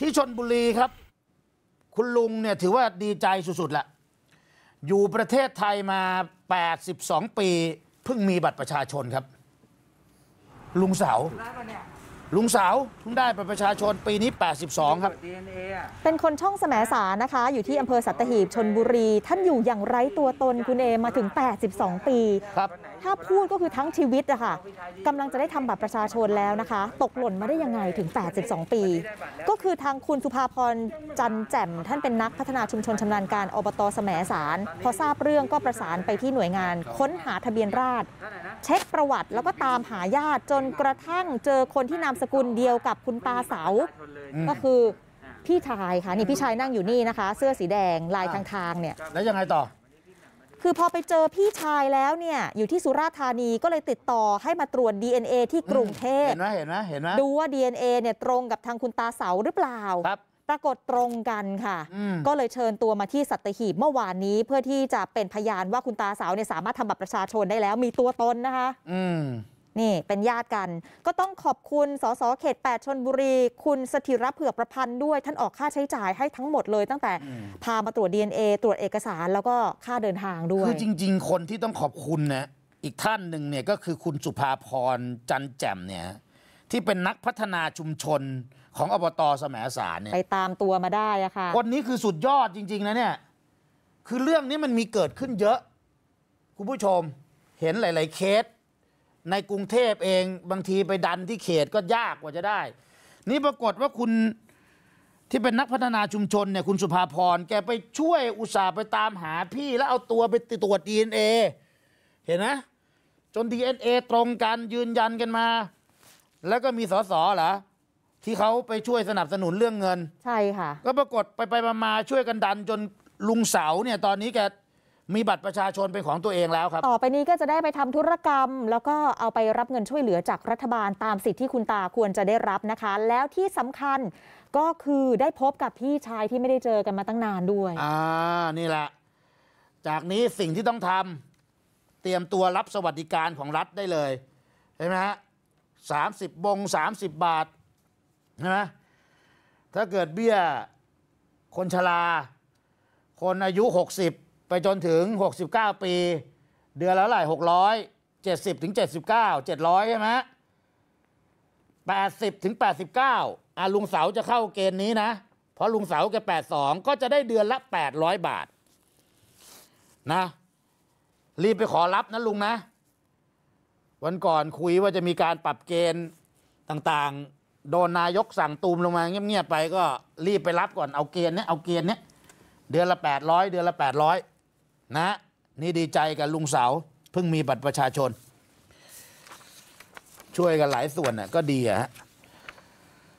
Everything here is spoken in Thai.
ที่ชนบุรีครับ คุณลุงเนี่ยถือว่าดีใจสุดๆละอยู่ประเทศไทยมา 82 ปีเพิ่งมีบัตรประชาชนครับ ลุงเสาลุงสาวเพิ่งได้ประประชาชนปีนี้ 82 ครับ เป็นคนช่องแสมสารนะคะ อยู่ที่อำเภอสัตหีบชนบุรี ท่านอยู่อย่างไร้ตัวตนคุณเอมาถึง 82 ปี ครับถ้าพูดก็คือทั้งชีวิตอะค่ะกำลังจะได้ทำบัตรประชาชนแล้วนะคะ ตกหล่นมาได้ยังไงถึง 82 ปี ก็คือทางคุณสุภาพรจันแจ่มท่านเป็นนักพัฒนาชุมชนชำนาญการอบตแสมสาร พอทราบเรื่องก็ประสานไปที่หน่วยงานค้นหาทะเบียนราษเช็คประวัติแล้วก็ตามหาญาติจนกระทั่งเจอคนที่นามสกุลเดียวกับคุณตาเสา ก็คือพี่ชายค่ะนี่พี่ชายนั่งอยู่นี่นะคะ เสื้อสีแดงลายทางทางเนี่ย แล้วยังไงต่อ คือพอไปเจอพี่ชายแล้วเนี่ยอยู่ที่สุราษฎร์ธานีก็เลยติดต่อให้มาตรวจ DNA ที่กรุงเทพเห็นไหมเห็นไหมเห็นไหมดูว่า DNA เนี่ยตรงกับทางคุณตาเสาหรือเปล่าครับปรากฏตรงกันค่ะ ก็เลยเชิญตัวมาที่สัตหีบเมื่อวานนี้เพื่อที่จะเป็นพยานว่าคุณตาสาวเนี่ยสามารถทำบัตรประชาชนได้แล้วมีตัวตนนะคะนี่เป็นญาติกัน ก็ต้องขอบคุณสสเขต 8 ชนบุรี คุณสถิรเผือกประพันธ์ด้วย ท่านออกค่าใช้จ่ายให้ทั้งหมดเลยตั้งแต่พามาตรวจ DNA ตรวจเอกสารแล้วก็ค่าเดินทางด้วยคือจริง ๆ คนที่ต้องขอบคุณนะอีกท่านหนึ่งเนี่ยก็คือคุณสุภาพรจันแจ่มเนี่ยที่เป็นนักพัฒนาชุมชนของอบตแสมสารเนี่ยไปตามตัวมาได้อะค่ะคนนี้คือสุดยอดจริงๆนะเนี่ยคือเรื่องนี้มันมีเกิดขึ้นเยอะ คุณผู้ชมเห็นหลายๆเคสในกรุงเทพเอง บางทีไปดันที่เขตก็ยากกว่าจะได้ นี่ปรากฏว่าคุณที่เป็นนักพัฒนาชุมชนเนี่ยคุณสุภาพรแกไปช่วยอุตสาห์ไปตามหาพี่ แล้วเอาตัวไปตรวจ DNA เห็นนะจน DNA ตรงกันยืนยันกันมาแล้วก็มีสสเหรอที่เขาไปช่วยสนับสนุนเรื่องเงิน ใช่ค่ะ ก็ปรากฏไปไปมาช่วยกันดัน จนลุงเสาเนี่ยตอนนี้แกมีบัตรประชาชนเป็นของตัวเองแล้วครับต่อไปนี้ก็จะได้ไปทำธุรกรรม แล้วก็เอาไปรับเงินช่วยเหลือจากรัฐบาลตามสิทธิที่คุณตาควรจะได้รับนะคะ แล้วที่สำคัญก็คือได้พบกับพี่ชายที่ไม่ได้เจอกันมาตั้งนานด้วย อ่านี่แหละ จากนี้สิ่งที่ต้องทำเตรียมตัวรับสวัสดิการของรัฐได้เลยใช่ไหมฮะ30บง 30 บาทใช่ไหมถ้าเกิดเบี้ยคนชราคนอายุ 60 ไปจนถึง 69 ปี เดือนละหลาไหร่็0ส70 ถึง 79 700ใช่ไหม80 ถึง 89อ่ลุงเสาจะเข้าเกณฑ์นี้นะ เพราะลุงเสาแก82 ก็จะได้เดือนละ 800 บาทนะรีบไปขอรับนะลุงนะวันก่อนคุยว่าจะมีการปรับเกณฑ์ต่างๆ โดนนายกสั่งตูมลงมา เงียบๆไปก็รีบไปรับก่อนเอาเกณฑ์เนี้ยเอาเกณฑ์เนี้ยเดือนละ 800เดือนละ800นะ นี่ดีใจกับลุงเสา เพิ่งมีบัตรประชาชน ช่วยกันหลายส่วนน่ะก็ดีอะฮะ